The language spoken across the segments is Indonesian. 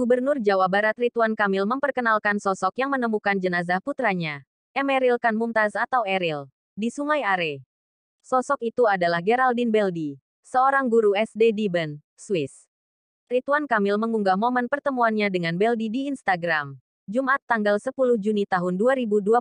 Gubernur Jawa Barat Ridwan Kamil memperkenalkan sosok yang menemukan jenazah putranya, Emeril Kan Mumtaz atau Eril, di Sungai Are. Sosok itu adalah Geraldine Beldi, seorang guru SD di Bern, Swiss. Ridwan Kamil mengunggah momen pertemuannya dengan Beldi di Instagram, Jumat tanggal 10 Juni tahun 2022.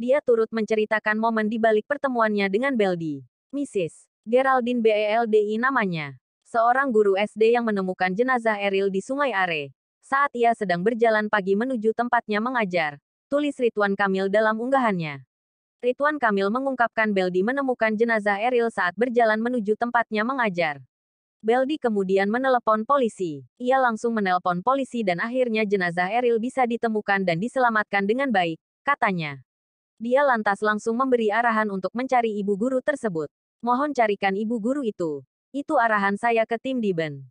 Dia turut menceritakan momen di balik pertemuannya dengan Beldi. Mrs. Geraldine BELDI namanya seorang guru SD yang menemukan jenazah Eril di Sungai Are. Saat ia sedang berjalan pagi menuju tempatnya mengajar, tulis Ridwan Kamil dalam unggahannya. Ridwan Kamil mengungkapkan Beldi menemukan jenazah Eril saat berjalan menuju tempatnya mengajar. Beldi kemudian menelepon polisi. Ia langsung menelpon polisi dan akhirnya jenazah Eril bisa ditemukan dan diselamatkan dengan baik, katanya. Dia lantas langsung memberi arahan untuk mencari ibu guru tersebut. Mohon carikan ibu guru itu. Itu arahan saya ke tim Diben.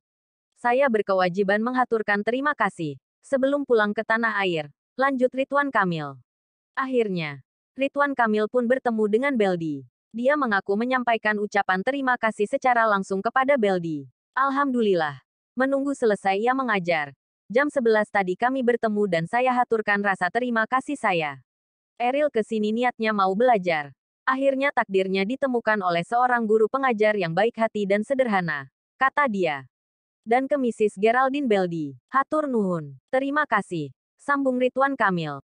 Saya berkewajiban menghaturkan terima kasih. Sebelum pulang ke tanah air, lanjut Ridwan Kamil. Akhirnya, Ridwan Kamil pun bertemu dengan Beldi. Dia mengaku menyampaikan ucapan terima kasih secara langsung kepada Beldi. Alhamdulillah. Menunggu selesai ia mengajar. Jam 11 tadi kami bertemu dan saya haturkan rasa terima kasih saya. Eril kesini niatnya mau belajar. Akhirnya takdirnya ditemukan oleh seorang guru pengajar yang baik hati dan sederhana, kata dia. Dan ke Mrs. Geraldine Beldi, Hatur Nuhun, terima kasih. Sambung Rituan Kamil.